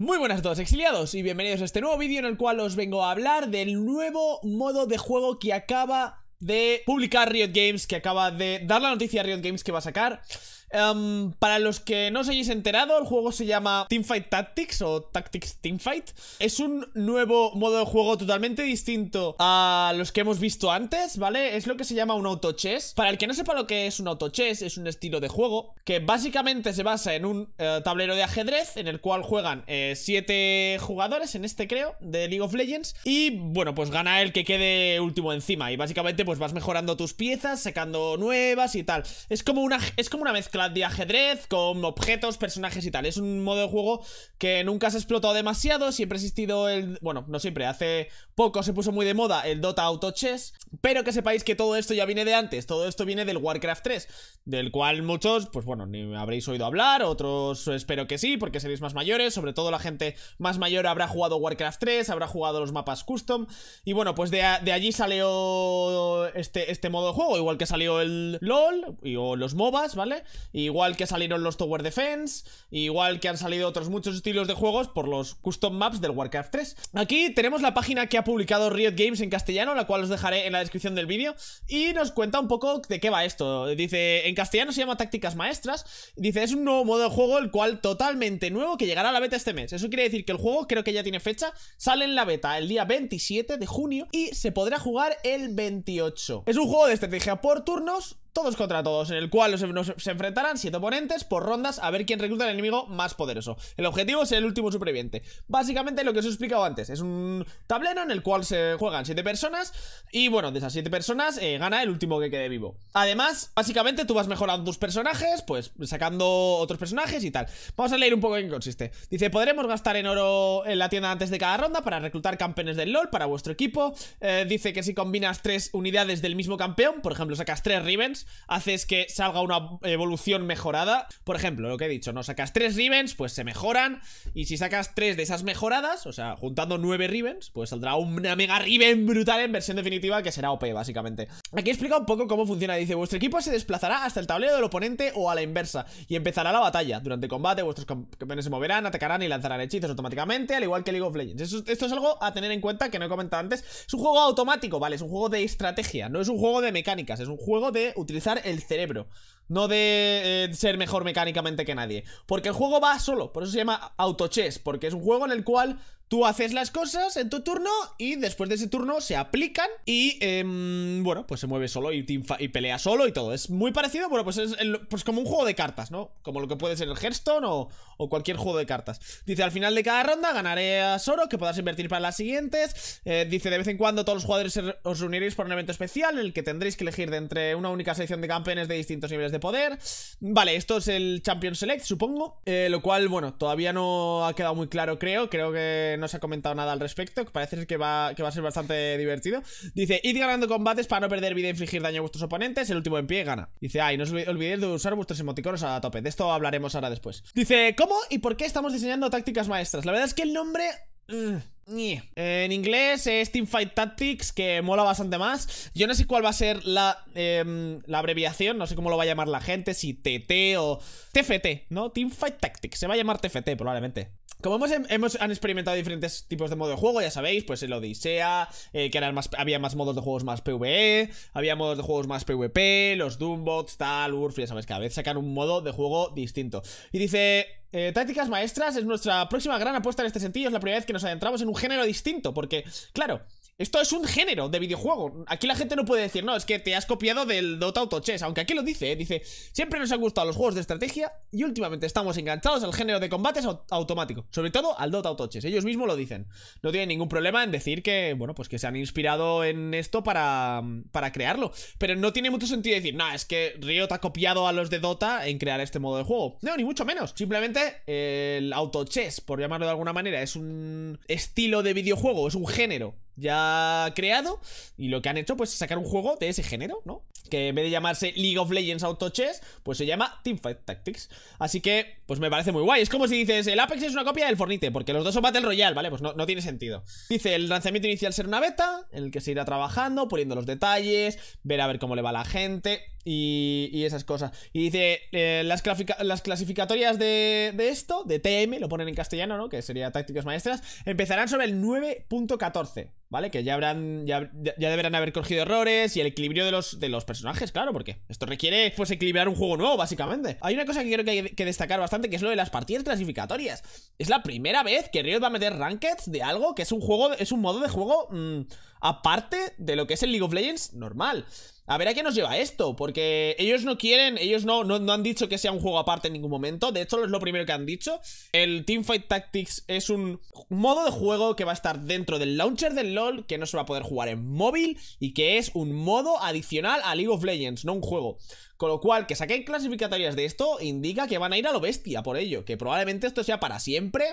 Muy buenas a todos exiliados y bienvenidos a este nuevo vídeo en el cual os vengo a hablar del nuevo modo de juego que acaba de publicar Riot Games, que acaba de dar la noticia a Riot Games que va a sacar Em, para los que no os hayáis enterado, el juego se llama Teamfight Tactics o Tactics Teamfight. Es un nuevo modo de juego totalmente distinto a los que hemos visto antes, ¿vale? Es lo que se llama un auto-chess. Para el que no sepa lo que es un auto-chess, es un estilo de juego que básicamente se basa en un eh, tablero de ajedrez en el cual juegan 7 eh, jugadores, en este creo, de League of Legends. Y bueno, pues gana el que quede último encima. Y básicamente pues vas mejorando tus piezas, sacando nuevas y tal. Es como una, es como una mezcla de ajedrez con objetos, personajes y tal. Es un modo de juego que nunca se ha explotado demasiado, siempre ha existido el... Bueno, no siempre, hace poco se puso muy de moda el Dota Auto Chess, pero que sepáis que todo esto ya viene de antes, todo esto viene del Warcraft 3, del cual muchos, pues bueno, ni habréis oído hablar, otros espero que sí, porque seréis más mayores, sobre todo la gente más mayor habrá jugado Warcraft 3, habrá jugado los mapas custom, y bueno, pues de, allí salió este, este modo de juego, igual que salió el LOL y, o los MOBAs, ¿vale? igual que salieron los Tower Defense, igual que han salido otros muchos estilos de juegos por los custom maps del Warcraft 3. Aquí tenemos la página que ha publicado Riot Games en castellano, la cual os dejaré en la descripción del vídeo, y nos cuenta un poco de qué va esto. Dice, en castellano se llama Tácticas Maestras, dice, es un nuevo modo de juego, el cual totalmente nuevo, que llegará a la beta este mes. Eso quiere decir que el juego creo que ya tiene fecha, sale en la beta el día 27 de junio y se podrá jugar el 28. Es un juego de estrategia por turnos todos contra todos, en el cual se enfrentarán siete oponentes por rondas a ver quién recluta el enemigo más poderoso. El objetivo es el último superviviente. Básicamente lo que os he explicado antes, es un tablero en el cual se juegan siete personas y bueno, de esas siete personas eh, gana el último que quede vivo. Además, básicamente tú vas mejorando tus personajes, pues sacando otros personajes y tal. Vamos a leer un poco en qué consiste. Dice, podremos gastar en oro en la tienda antes de cada ronda para reclutar campeones del LOL para vuestro equipo. Eh, dice que si combinas tres unidades del mismo campeón, por ejemplo, sacas tres Rivens, haces que salga una evolución mejorada. Por ejemplo, lo que he dicho, ¿no? Sacas tres ribbons, pues se mejoran. Y si sacas tres de esas mejoradas, o sea, juntando nueve ribbons pues saldrá una mega Riven brutal en versión definitiva que será OP, básicamente. Aquí explica un poco cómo funciona. Dice, vuestro equipo se desplazará hasta el tablero del oponente o a la inversa y empezará la batalla. Durante el combate, vuestros campeones se moverán, atacarán y lanzarán hechizos automáticamente, al igual que League of Legends. esto es algo a tener en cuenta que no he comentado antes. Es un juego automático, ¿vale? Es un juego de estrategia, no es un juego de mecánicas, es un juego de utilizar el cerebro. No de eh, ser mejor mecánicamente que nadie. Porque el juego va solo, por eso se llama autochess, porque es un juego en el cual tú haces las cosas en tu turno y después de ese turno se aplican y, em, bueno, pues se mueve solo y, pelea solo y todo. Es muy parecido, bueno, pues es pues como un juego de cartas, ¿no? Como lo que puede ser el Hearthstone o, cualquier juego de cartas. Dice, al final de cada ronda ganaré a Soro, que podrás invertir para las siguientes. Eh, dice, de vez en cuando todos los jugadores os reuniréis Por un evento especial, en el que tendréis que elegir de entre una única sección de campeones de distintos niveles de poder Vale, esto es el Champion Select, supongo eh, Lo cual, bueno, todavía no ha quedado muy claro, creo Creo que no se ha comentado nada al respecto Parece que va, que va a ser bastante divertido Dice, id ganando combates para no perder vida e infligir daño a vuestros oponentes El último en pie gana Dice, ay, no os olvidéis de usar vuestros emoticonos a tope De esto hablaremos ahora después Dice, ¿cómo y por qué estamos diseñando tácticas maestras? La verdad es que el nombre... Mm, eh, en inglés es Teamfight Tactics, que mola bastante más. Yo no sé cuál va a ser la, em, abreviación, no sé cómo lo va a llamar la gente, si TT o TFT, ¿no? Teamfight Tactics, se va a llamar TFT probablemente. Como em, hemos, han experimentado diferentes tipos de modo de juego, ya sabéis, pues el Odisea, eh, que eran había más modos de juegos más PvE, había modos de juegos más PvP, los Doombots, tal, Urf, ya sabéis, cada vez sacan un modo de juego distinto. Y dice, eh, tácticas maestras es nuestra próxima gran apuesta en este sentido. Es la primera vez que nos adentramos en un género distinto. Porque, claro, esto es un género de videojuego. Aquí la gente no puede decir, no, es que te has copiado del Dota Auto Chess. Aunque aquí lo dice, ¿eh? dice, siempre nos han gustado los juegos de estrategia y últimamente estamos enganchados al género de combates automático. Sobre todo al Dota Auto Chess. Ellos mismos lo dicen. No tienen ningún problema en decir que, bueno, pues que se han inspirado en esto para, para crearlo. Pero no tiene mucho sentido decir, no, es que Riot ha copiado a los de Dota en crear este modo de juego. No, ni mucho menos. Simplemente el Auto Chess, por llamarlo de alguna manera, es un estilo de videojuego, es un género ya creado y lo que han hecho pues es sacar un juego de ese género, ¿no? Que en vez de llamarse League of Legends Auto Chess, pues se llama Teamfight Tactics. Así que, pues me parece muy guay. Es como si dices, el Apex es una copia del Fornite, porque los dos son Battle Royale, ¿vale? Pues no, tiene sentido. Dice, el lanzamiento inicial será una beta, en el que se irá trabajando, poniendo los detalles, ver a ver cómo le va la gente y, esas cosas. Y dice, eh, las, clasificatorias de, de, esto, de TM, lo ponen en castellano, ¿no? Que sería tácticas maestras, empezarán sobre el 9.14, ¿vale? Que ya habrán, ya, deberán haber cogido errores y el equilibrio de los, de los personajes, claro, porque esto requiere, pues, equilibrar un juego nuevo, básicamente. Hay una cosa que quiero que hay que destacar bastante, que es lo de las partidas clasificatorias. Es la primera vez que Riot va a meter rankeds de algo que es un juego, es un modo de juego... Mm, aparte de lo que es el League of Legends normal. A ver a qué nos lleva esto, porque ellos no quieren, ellos no, no, han dicho que sea un juego aparte en ningún momento, de hecho es lo primero que han dicho. El Teamfight Tactics es un modo de juego que va a estar dentro del launcher del LoL, que no se va a poder jugar en móvil y que es un modo adicional a League of Legends, no un juego. Con lo cual, que saquen clasificatorias de esto indica que van a ir a lo bestia por ello, que probablemente esto sea para siempre.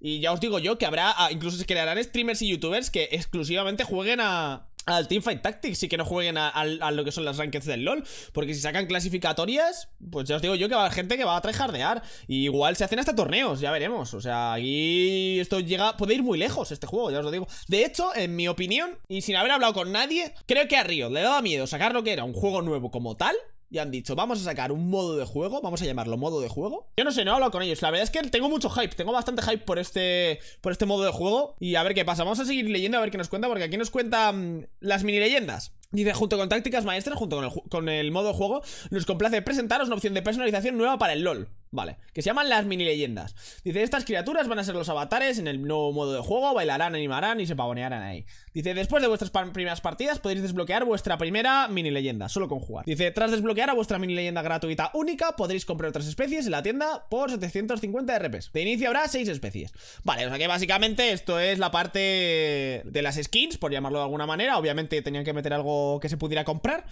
Y ya os digo yo que habrá, ah, incluso se crearán streamers y youtubers que exclusivamente jueguen a, al Teamfight Tactics y que no jueguen a, lo que son las rankings del LOL. Porque si sacan clasificatorias, pues ya os digo yo que va a haber gente que va a trejardear. Y igual se hacen hasta torneos, ya veremos. O sea, aquí esto llega. Puede ir muy lejos este juego, ya os lo digo. De hecho, en mi opinión, y sin haber hablado con nadie, creo que a Río le daba miedo sacar lo que era un juego nuevo como tal y han dicho, vamos a sacar un modo de juego, vamos a llamarlo modo de juego. Yo no sé, no he hablado con ellos. La verdad es que tengo mucho hype, tengo bastante hype por este, por este modo de juego. Y a ver qué pasa. Vamos a seguir leyendo a ver qué nos cuenta, porque aquí nos cuentan mm, las mini leyendas. Dice, junto con tácticas maestras, junto con el, con el modo de juego, nos complace presentaros una opción de personalización nueva para el LOL. Vale, que se llaman las mini leyendas. Dice, estas criaturas van a ser los avatares en el nuevo modo de juego, bailarán, animarán y se pavonearán ahí. Dice, después de vuestras primeras partidas podéis desbloquear vuestra primera mini leyenda, solo con jugar. Dice, tras desbloquear a vuestra mini leyenda gratuita única, podréis comprar otras especies en la tienda por 750 RPs. De inicio habrá 6 especies. Vale, o sea que básicamente esto es la parte de las skins, por llamarlo de alguna manera. Obviamente tenían que meter algo que se pudiera comprar.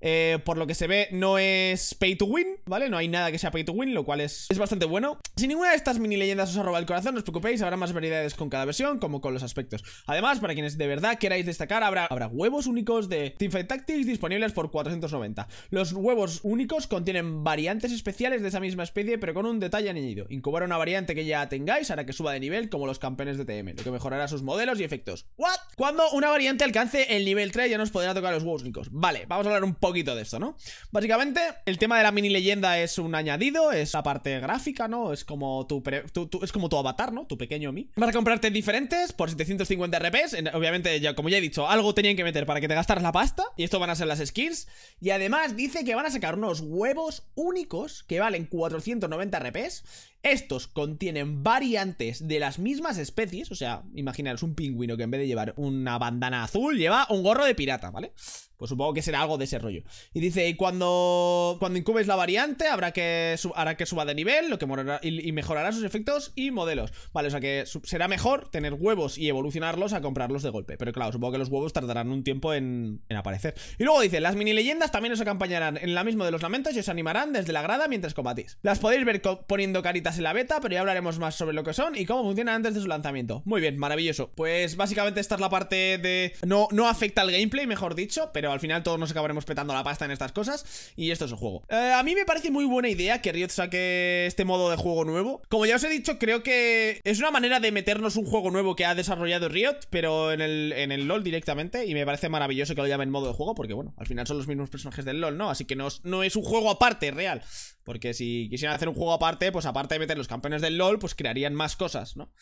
Eh, por lo que se ve, no es pay to win, ¿vale? No hay nada que sea pay to win, lo cual es es, bastante bueno. Si ninguna de estas mini leyendas os ha robado el corazón, no os preocupéis, habrá más variedades con cada versión, como con los aspectos. Además, para quienes de verdad queráis destacar, habrá, habrá huevos únicos de Teamfight Tactics disponibles por 490. Los huevos únicos contienen variantes especiales de esa misma especie, pero con un detalle añadido. Incubar una variante que ya tengáis hará que suba de nivel como los campeones de TM, lo que mejorará sus modelos y efectos. ¿What? Cuando una variante alcance el nivel 3 ya nos podrá tocar los huevos únicos. Vale, vamos a hablar un poquito de esto, ¿no? Básicamente, el tema de la mini leyenda es un añadido, es la parte gráfica, ¿no? Es como tu, es como tu avatar, ¿no? Tu pequeño mí. Vas a comprarte diferentes por 750 RPs. obviamente, ya, como ya he dicho, algo tenían que meter para que te gastaras la pasta. Y esto van a ser las skins. Y además dice que van a sacar unos huevos únicos que valen 490 RPs. Estos contienen variantes de las mismas especies. O sea, imaginaros un pingüino que en vez de llevar un una bandana azul, lleva un gorro de pirata, ¿vale? Pues supongo que será algo de ese rollo. Y dice, y cuando, cuando incubes la variante, habrá que, hará que suba de nivel, lo que morará, y, mejorará sus efectos y modelos. Vale, o sea que será mejor tener huevos y evolucionarlos a comprarlos de golpe. Pero claro, supongo que los huevos tardarán un tiempo en, aparecer. Y luego dice, las mini leyendas también os acompañarán en la misma de los lamentos y os animarán desde la grada mientras combatís. Las podéis ver poniendo caritas en la beta, pero ya hablaremos más sobre lo que son y cómo funcionan antes de su lanzamiento. Muy bien, maravilloso. Pues básicamente esta es la parte de... No, no afecta al gameplay, mejor dicho, pero pero al final todos nos acabaremos petando la pasta en estas cosas y esto es un juego. Eh, a mí me parece muy buena idea que Riot saque este modo de juego nuevo. Como ya os he dicho, creo que es una manera de meternos un juego nuevo que ha desarrollado Riot, pero en el, en el LoL directamente, y me parece maravilloso que lo en modo de juego, porque bueno, al final son los mismos personajes del LoL, ¿no? Así que no es un juego aparte real, porque si quisieran hacer un juego aparte, pues aparte de meter los campeones del LoL, pues crearían más cosas, ¿no?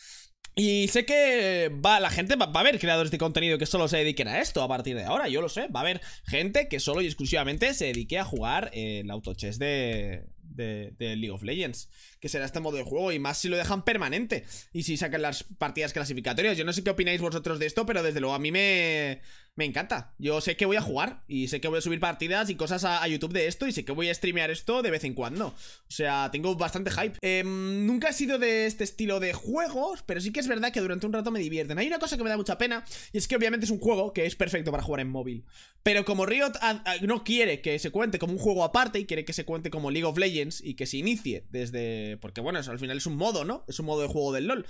Y sé que va, la gente va, a haber creadores de contenido que solo se dediquen a esto a partir de ahora, yo lo sé. Va a haber gente que solo y exclusivamente se dedique a jugar el autochess de, de, de, League of Legends, que será este modo de juego, y más si lo dejan permanente. Y si sacan las partidas clasificatorias. Yo no sé qué opináis vosotros de esto, pero desde luego a mí me, me encanta. Yo sé que voy a jugar y sé que voy a subir partidas y cosas a, YouTube de esto y sé que voy a streamear esto de vez en cuando. O sea, tengo bastante hype. Em, nunca he sido de este estilo de juegos, pero sí que es verdad que durante un rato me divierten. Hay una cosa que me da mucha pena y es que obviamente es un juego que es perfecto para jugar en móvil. Pero como Riot no quiere que se cuente como un juego aparte y quiere que se cuente como League of Legends y que se inicie desde... Porque bueno, al final es un modo, ¿no? Es un modo de juego del LoL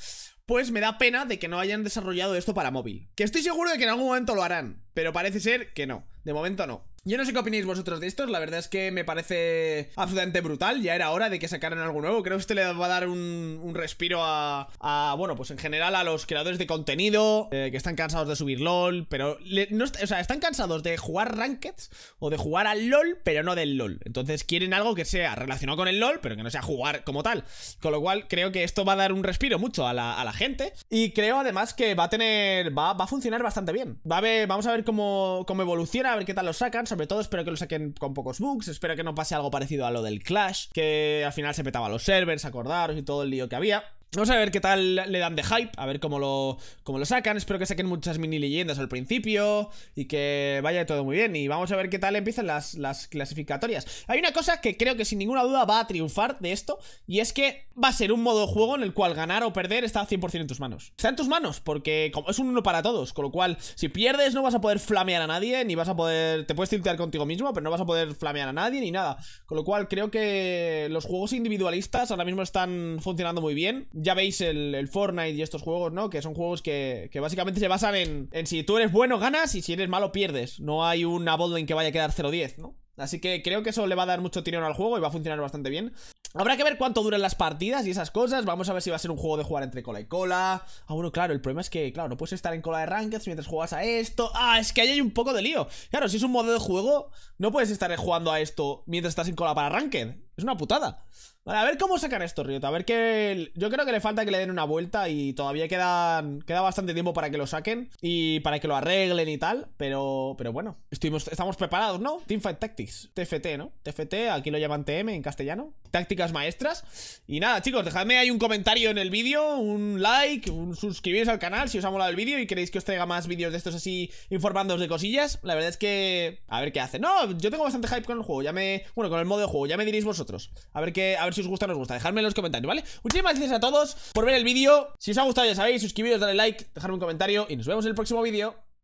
pues me da pena de que no hayan desarrollado esto para móvil. Que estoy seguro de que en algún momento lo harán, pero parece ser que no. De momento no. Yo no sé qué opináis vosotros de esto. la verdad es que me parece absolutamente brutal, ya era hora de que sacaran algo nuevo, creo que esto le va a dar un, respiro a, bueno, pues en general a los creadores de contenido, eh, que están cansados de subir LOL, pero, o sea, están cansados de jugar Ranked o de jugar al LOL, pero no del LOL, entonces quieren algo que sea relacionado con el LOL, pero que no sea jugar como tal, con lo cual creo que esto va a dar un respiro mucho a la, gente y creo además que va a tener, va, va a funcionar bastante bien, va a ver, vamos a ver cómo, cómo evoluciona, a ver qué tal lo sacan, sobre todo espero que lo saquen con pocos bugs, espero que no pase algo parecido a lo del Clash, que al final se petaba los servers, acordaros y todo el lío que había. Vamos a ver qué tal le dan de hype, a ver cómo lo, lo sacan. Espero que saquen muchas mini leyendas al principio y que vaya todo muy bien. Y vamos a ver qué tal empiezan las, clasificatorias. Hay una cosa que creo que sin ninguna duda va a triunfar de esto y es que va a ser un modo de juego en el cual ganar o perder está 100% en tus manos. Está en tus manos porque es un uno para todos, con lo cual si pierdes no vas a poder flamear a nadie, ni vas a poder... Te puedes tiltear contigo mismo, pero no vas a poder flamear a nadie ni nada. Con lo cual creo que los juegos individualistas ahora mismo están funcionando muy bien ya veis el, el, Fortnite y estos juegos, ¿no? Que son juegos que, básicamente se basan en, si tú eres bueno ganas y si eres malo pierdes. No hay una en que vaya a quedar 0-10, ¿no? Así que creo que eso le va a dar mucho tirón al juego y va a funcionar bastante bien. Habrá que ver cuánto duran las partidas y esas cosas. Vamos a ver si va a ser un juego de jugar entre cola y cola. Ah, bueno, claro, el problema es que, claro, no puedes estar en cola de Ranked mientras juegas a esto. Ah, es que ahí hay un poco de lío. Claro, si es un modo de juego, no puedes estar jugando a esto mientras estás en cola para ranked. Es una putada. Vale, a ver cómo sacan esto, Riot. A ver que... Yo creo que le falta que le den una vuelta y todavía quedan, queda bastante tiempo para que lo saquen y para que lo arreglen y tal. Pero, pero bueno, estamos preparados, ¿no? Teamfight Tactics. TFT, ¿no? TFT, aquí lo llaman TM en castellano. Tácticas maestras. Y nada, chicos, dejadme ahí un comentario en el vídeo, un like, un suscribiros al canal si os ha molado el vídeo y queréis que os traiga más vídeos de estos así informándoos de cosillas. La verdad es que... A ver qué hace. No, yo tengo bastante hype con el juego. Ya me... Bueno, con el modo de juego. Ya me diréis vosotros. A ver qué si os gusta nos gusta. Dejadme en los comentarios, ¿vale? Muchísimas gracias a todos por ver el vídeo. Si os ha gustado, ya sabéis, suscribiros, darle like, dejadme un comentario y nos vemos en el próximo vídeo.